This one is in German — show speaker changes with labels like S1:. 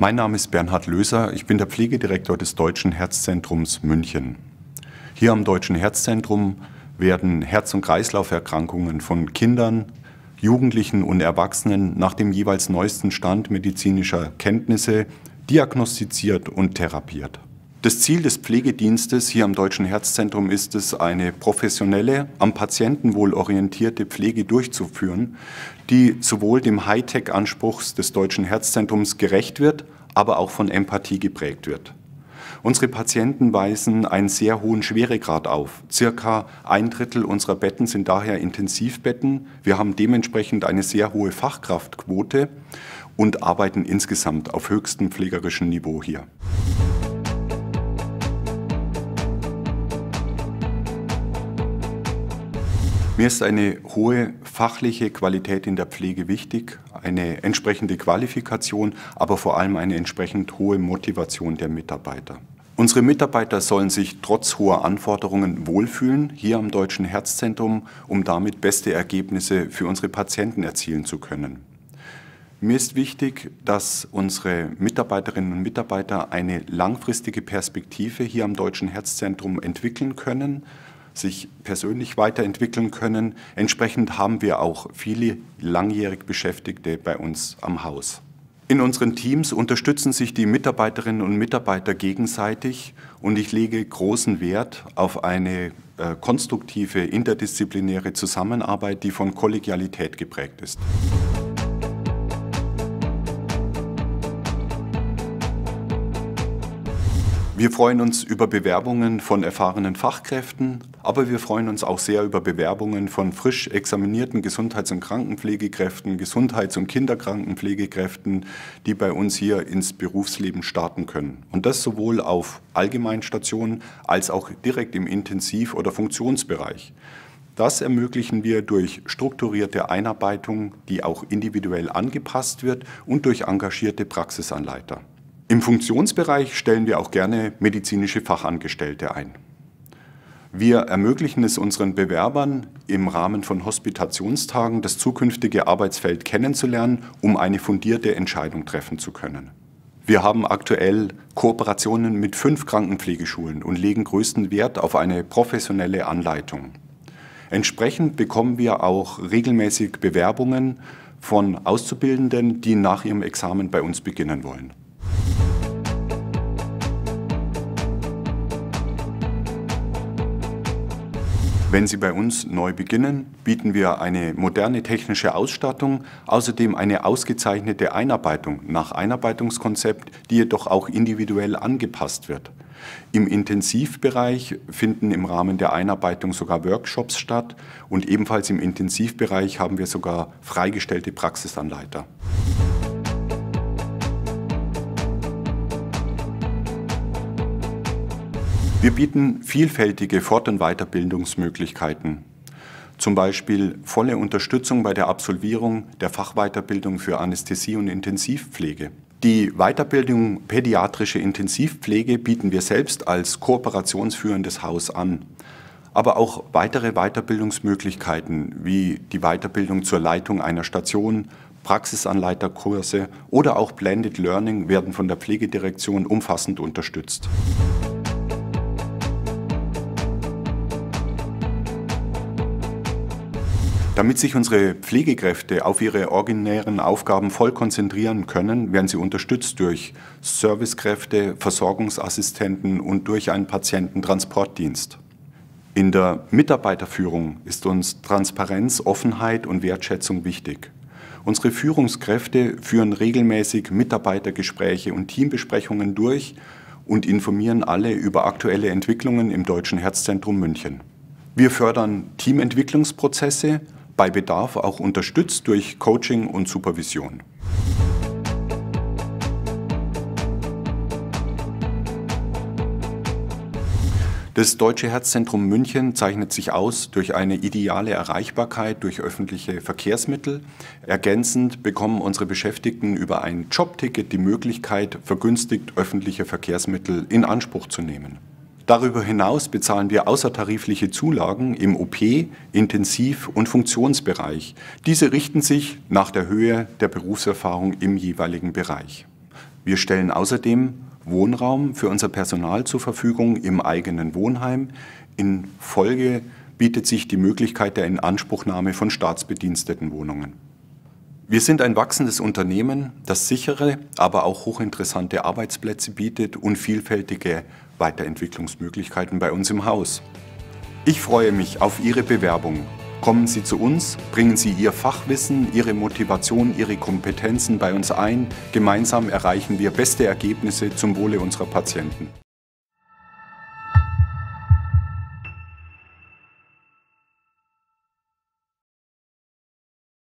S1: Mein Name ist Bernhard Löser, ich bin der Pflegedirektor des Deutschen Herzzentrums München. Hier am Deutschen Herzzentrum werden Herz- und Kreislauferkrankungen von Kindern, Jugendlichen und Erwachsenen nach dem jeweils neuesten Stand medizinischer Kenntnisse diagnostiziert und therapiert. Das Ziel des Pflegedienstes hier am Deutschen Herzzentrum ist es, eine professionelle, am Patientenwohl orientierte Pflege durchzuführen, die sowohl dem Hightech-Anspruch des Deutschen Herzzentrums gerecht wird, aber auch von Empathie geprägt wird. Unsere Patienten weisen einen sehr hohen Schweregrad auf. Circa ein Drittel unserer Betten sind daher Intensivbetten. Wir haben dementsprechend eine sehr hohe Fachkraftquote und arbeiten insgesamt auf höchstem pflegerischen Niveau hier. Mir ist eine hohe fachliche Qualität in der Pflege wichtig, eine entsprechende Qualifikation, aber vor allem eine entsprechend hohe Motivation der Mitarbeiter. Unsere Mitarbeiter sollen sich trotz hoher Anforderungen wohlfühlen, hier am Deutschen Herzzentrum, um damit beste Ergebnisse für unsere Patienten erzielen zu können. Mir ist wichtig, dass unsere Mitarbeiterinnen und Mitarbeiter eine langfristige Perspektive hier am Deutschen Herzzentrum entwickeln können sich persönlich weiterentwickeln können. Entsprechend haben wir auch viele langjährig Beschäftigte bei uns am Haus. In unseren Teams unterstützen sich die Mitarbeiterinnen und Mitarbeiter gegenseitig und ich lege großen Wert auf eine äh, konstruktive interdisziplinäre Zusammenarbeit, die von Kollegialität geprägt ist. Wir freuen uns über Bewerbungen von erfahrenen Fachkräften, aber wir freuen uns auch sehr über Bewerbungen von frisch examinierten Gesundheits- und Krankenpflegekräften, Gesundheits- und Kinderkrankenpflegekräften, die bei uns hier ins Berufsleben starten können. Und das sowohl auf Allgemeinstationen als auch direkt im Intensiv- oder Funktionsbereich. Das ermöglichen wir durch strukturierte Einarbeitung, die auch individuell angepasst wird und durch engagierte Praxisanleiter. Im Funktionsbereich stellen wir auch gerne medizinische Fachangestellte ein. Wir ermöglichen es unseren Bewerbern, im Rahmen von Hospitationstagen das zukünftige Arbeitsfeld kennenzulernen, um eine fundierte Entscheidung treffen zu können. Wir haben aktuell Kooperationen mit fünf Krankenpflegeschulen und legen größten Wert auf eine professionelle Anleitung. Entsprechend bekommen wir auch regelmäßig Bewerbungen von Auszubildenden, die nach ihrem Examen bei uns beginnen wollen. Wenn Sie bei uns neu beginnen, bieten wir eine moderne technische Ausstattung, außerdem eine ausgezeichnete Einarbeitung nach Einarbeitungskonzept, die jedoch auch individuell angepasst wird. Im Intensivbereich finden im Rahmen der Einarbeitung sogar Workshops statt und ebenfalls im Intensivbereich haben wir sogar freigestellte Praxisanleiter. Wir bieten vielfältige Fort- und Weiterbildungsmöglichkeiten, zum Beispiel volle Unterstützung bei der Absolvierung der Fachweiterbildung für Anästhesie und Intensivpflege. Die Weiterbildung pädiatrische Intensivpflege bieten wir selbst als kooperationsführendes Haus an, aber auch weitere Weiterbildungsmöglichkeiten wie die Weiterbildung zur Leitung einer Station, Praxisanleiterkurse oder auch Blended Learning werden von der Pflegedirektion umfassend unterstützt. Damit sich unsere Pflegekräfte auf ihre originären Aufgaben voll konzentrieren können, werden sie unterstützt durch Servicekräfte, Versorgungsassistenten und durch einen Patiententransportdienst. In der Mitarbeiterführung ist uns Transparenz, Offenheit und Wertschätzung wichtig. Unsere Führungskräfte führen regelmäßig Mitarbeitergespräche und Teambesprechungen durch und informieren alle über aktuelle Entwicklungen im Deutschen Herzzentrum München. Wir fördern Teamentwicklungsprozesse bei Bedarf auch unterstützt durch Coaching und Supervision. Das Deutsche Herzzentrum München zeichnet sich aus durch eine ideale Erreichbarkeit durch öffentliche Verkehrsmittel. Ergänzend bekommen unsere Beschäftigten über ein Jobticket die Möglichkeit, vergünstigt öffentliche Verkehrsmittel in Anspruch zu nehmen. Darüber hinaus bezahlen wir außertarifliche Zulagen im OP, Intensiv- und Funktionsbereich. Diese richten sich nach der Höhe der Berufserfahrung im jeweiligen Bereich. Wir stellen außerdem Wohnraum für unser Personal zur Verfügung im eigenen Wohnheim. In Folge bietet sich die Möglichkeit der Inanspruchnahme von staatsbediensteten Wohnungen. Wir sind ein wachsendes Unternehmen, das sichere, aber auch hochinteressante Arbeitsplätze bietet und vielfältige Weiterentwicklungsmöglichkeiten bei uns im Haus. Ich freue mich auf Ihre Bewerbung. Kommen Sie zu uns, bringen Sie Ihr Fachwissen, Ihre Motivation, Ihre Kompetenzen bei uns ein. Gemeinsam erreichen wir beste Ergebnisse zum Wohle unserer Patienten.